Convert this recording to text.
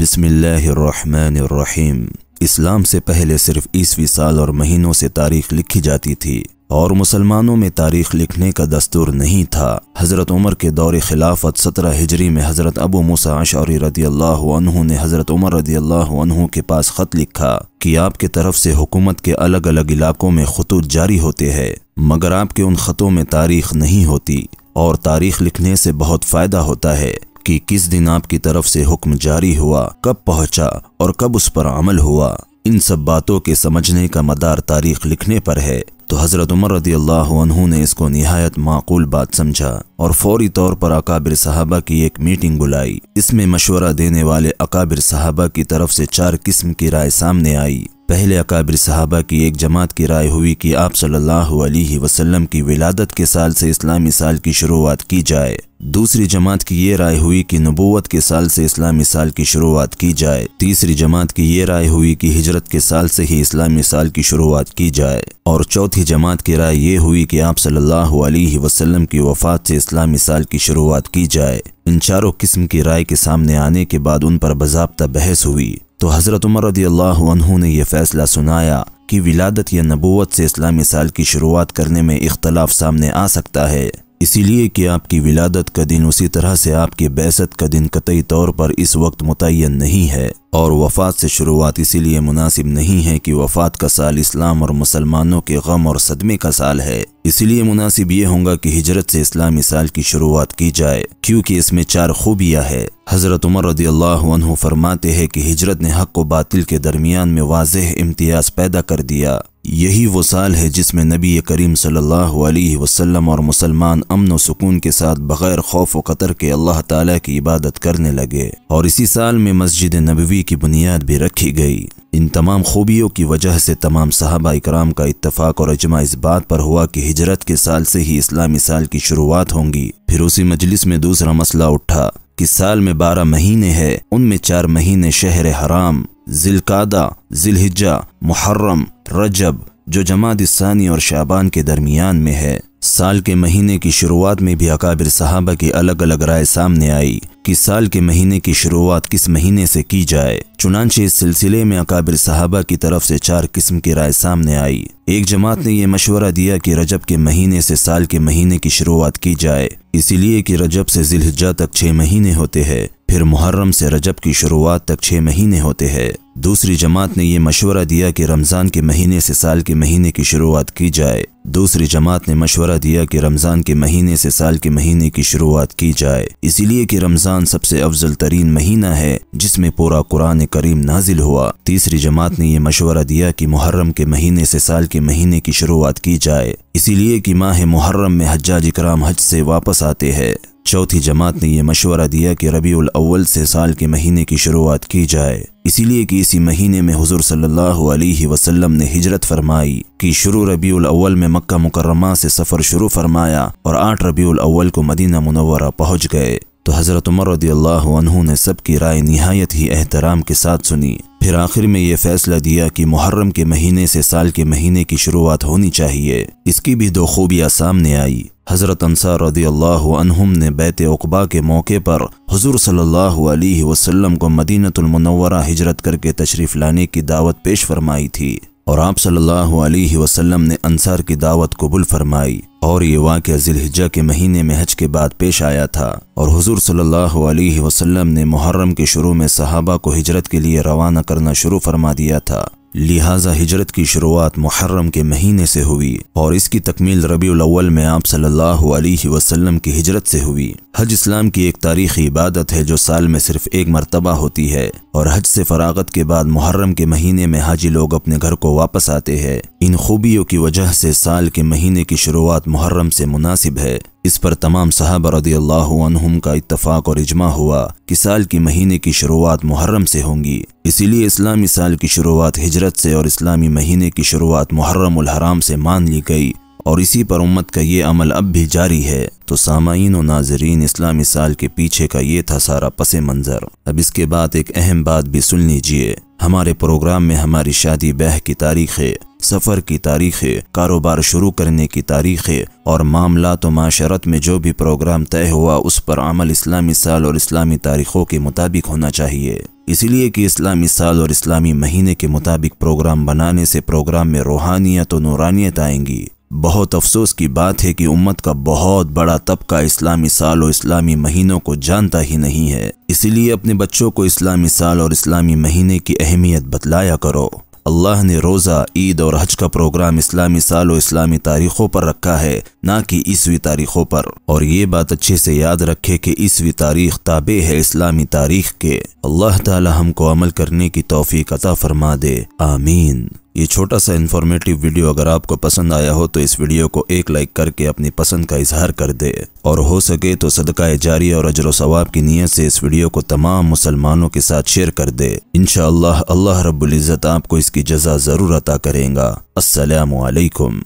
बिस्मिल्लाहिर्रहमानिर्रहीम इस्लाम से पहले सिर्फ ईसवी साल और महीनों से तारीख लिखी जाती थी और मुसलमानों में तारीख लिखने का दस्तूर नहीं था हज़रत उमर के दौर खिलाफत सत्रह हिजरी में हज़रत अबू मूसा अशारी रदी अल्लाह ने हज़रत उमर रदी अल्लाह के पास ख़त लिखा कि आपके तरफ से हुकूमत के अलग अलग इलाकों में खतूत जारी होते हैं मगर आपके उन ख़तों में तारीख नहीं होती और तारीख लिखने से बहुत फ़ायदा होता है कि किस दिन आपकी तरफ से हुक्म जारी हुआ कब पहुंचा और कब उस पर अमल हुआ इन सब बातों के समझने का मदार तारीख लिखने पर है तो हज़रत उमर रदी अल्लाह ने इसको नहायत माकूल बात समझा और फौरी तौर पर अकाबिर साहबा की एक मीटिंग बुलाई इसमें मशवरा देने वाले अकाबिर साहबा की तरफ से चार किस्म की राय सामने आई पहले अकाबिर सहाबा की एक जमात की राय हुई कि आप सल्लल्लाहु अलैहि वसल्लम की विलादत के साल से इस्लामी साल की शुरुआत की जाए दूसरी जमात की ये राय हुई कि नबूवत के साल से इस्लामी साल की शुरुआत की जाए तीसरी जमात की ये राय हुई कि हिजरत के साल से ही इस्लामी साल की शुरुआत की जाए और चौथी जमात की राय ये हुई कि आप सल्लल्लाहु अलैहि वसल्लम की वफ़ात से इस्लामी साल की शुरुआत की जाए इन चारों किस्म की राय के सामने आने के बाद उन पर बाबा बहस हुई तो हज़रत उमर रदी अल्लाह ने यह फ़ैसला सुनाया कि विलादत या नबूत से इस्लामी साल की शुरुआत करने में इख्तलाफ सामने आ सकता है इसीलिए कि आपकी विलादत का दिन उसी तरह से आपकी बैसत का दिन कतई तौर पर इस वक्त मुतन नहीं है और वफात से शुरुआत इसीलिए मुनासिब नहीं है कि वफात का साल इस्लाम और मुसलमानों के गम और सदमे का साल है इसीलिए मुनासिब ये होगा कि हिजरत से इस्लामी साल की शुरुआत की जाए क्योंकि इसमें चार खूबियाँ है हज़रत उमर रदी अल्लाह फरमाते हैं कि हिजरत ने हक व बातिल के दरमियान में वाजह इम्तियाज़ पैदा कर दिया यही वो साल है जिसमें नबी करीम सल्लल्लाहु अलैहि वसल्लम और मुसलमान अमन व सुकून के साथ बग़ैर खौफ व कतर के अल्लाह ताला की इबादत करने लगे और इसी साल में मस्जिद नबवी की बुनियाद भी रखी गई इन तमाम खूबियों की वजह से तमाम सहाबा इकराम का इतफ़ाक़ और अजमा इस बात पर हुआ कि हिजरत के साल से ही इस्लामी साल की शुरुआत होंगी फिर उसी मजलिस में दूसरा मसला उठा कि साल में बारह महीने है उनमें चार महीने शहर हराम जिलकादा जिलहिजा मुहर्रम रजब जो जमात सानी और शाबान के दरमियान में है साल के महीने की शुरुआत में भी अकाबिर साहबा की अलग अलग राय सामने आई कि साल के महीने की शुरुआत किस महीने से की जाए चुनाचे इस सिलसिले में अकाबिर साहबा की तरफ से चार किस्म की राय सामने आई एक जमात ने यह मशवरा दिया कि रजब के महीने से साल के महीने की शुरुआत की जाए इसीलिए कि रजब से जिलहजा तक छह महीने होते हैं फिर मुहर्रम से रजब की शुरुआत तक छः महीने होते हैं दूसरी जमात ने यह मशवरा दिया कि रमज़ान के महीने से साल के महीने की शुरुआत की जाए दूसरी जमात ने मशवरा दिया कि रमज़ान के महीने से साल के महीने की शुरुआत की जाए इसीलिए कि रमज़ान रमज़ान सबसे अफजल तरीन महीना है जिसमें पूरा कुरान करीम नाजिल हुआ तीसरी जमात ने यह मशवरा दिया कि मुहर्रम के महीने से साल के महीने की शुरुआत की जाए इसीलिए कि माह मुहर्रम में हज्जाज कराम हज से वापस आते हैं चौथी जमात ने यह मशवरा दिया कि रबी अव्वल से साल के महीने की शुरुआत की जाए इसीलिए कि इसी महीने में हुजूर सल्लल्लाहु अलैहि वसल्लम ने हिजरत फरमाई कि शुरू रबी अव्वल में मक्का मुकर्रमा से सफ़र शुरू फरमाया और आठ रबी अव्वल को मदीना मुनवरा पहुंच गए तो हज़रत उमर रदी अनहु ने सबकी राय नहायत ही एहतराम के साथ सुनी फिर आखिर में यह फैसला दिया कि मुहर्रम के महीने से साल के महीने की शुरुआत होनी चाहिए इसकी भी दो खूबियाँ सामने आई हज़रत अंसार रदी ने बैत उकबा के मौके पर हजूर सल्लाम को मदीनतमनवरा हिजरत करके तशरीफ़ लाने की दावत पेश फरमाई थी और आप सल्लल्लाहु अलैहि वसल्लम ने अंसार की दावत कबुल फरमाई और ये वाक्य जिलहिजा के महीने में हज के बाद पेश आया था और हुजूर सल्लल्लाहु अलैहि वसल्लम ने मुहर्रम के शुरू में सहाबा को हिजरत के लिए रवाना करना शुरू फरमा दिया था लिहाजा हिजरत की शुरुआत मुहर्रम के महीने से हुई और इसकी तकमील रबी अव्वल में आप सल्लल्लाहु अलैहि वसल्लम की हिजरत से हुई हज इस्लाम की एक तारीखी इबादत है जो साल में सिर्फ एक मरतबा होती है और हज से फरागत के बाद मुहर्रम के महीने में हाजी लोग अपने घर को वापस आते हैं इन खूबियों की वजह से साल के महीने की शुरुआत मुहर्रम से मुनासिब है इस पर तमाम साहब रदी अल्लाह का इतफाक और इजमा हुआ कि साल के महीने की शुरुआत मुहर्रम से होंगी इसीलिए इस्लामी साल की शुरुआत हिजरत से और इस्लामी महीने की शुरुआत मुहर्रम हराम से मान ली गई और इसी पर उम्मत का ये अमल अब भी जारी है तो सामाइन और नाजरीन इस्लामी साल के पीछे का ये था सारा पस मंज़र अब इसके बाद एक अहम बात भी सुन लीजिए हमारे प्रोग्राम में हमारी शादी बह की तारीखें सफ़र की तारीखें कारोबार शुरू करने की तारीखें और मामला तो माशरत में जो भी प्रोग्राम तय हुआ उस पर अमल इस्लामी साल और इस्लामी तारीखों के मुताबिक होना चाहिए इसलिए कि इस्लामी साल और इस्लामी महीने के मुताबिक प्रोग्राम बनाने से प्रोग्राम में रूहानियत और नूरानियत आएंगी बहुत अफसोस की बात है कि उम्मत का बहुत बड़ा तबका इस्लामी साल और इस्लामी महीनों को जानता ही नहीं है इसीलिए अपने बच्चों को इस्लामी साल और इस्लामी महीने की अहमियत बतलाया करो अल्लाह ने रोज़ा ईद और हज का प्रोग्राम इस्लामी साल और इस्लामी तारीखों पर रखा है ना कि ईसवी तारीखों पर और ये बात अच्छे से याद रखे कि ईसवी तारीख ताबे है इस्लामी तारीख के अल्लाह ताला हमको अमल करने की तोफ़ी कता फरमा दे आमीन ये छोटा सा इन्फॉर्मेटिव वीडियो अगर आपको पसंद आया हो तो इस वीडियो को एक लाइक करके अपनी पसंद का इजहार कर दे और हो सके तो सदका जारी और अजर सवाब की नीयत से इस वीडियो को तमाम मुसलमानों के साथ शेयर कर दे इन अल्लाह रब्बुल इज़्ज़त आपको इसकी जजा ज़रूर अता करेगा असलकम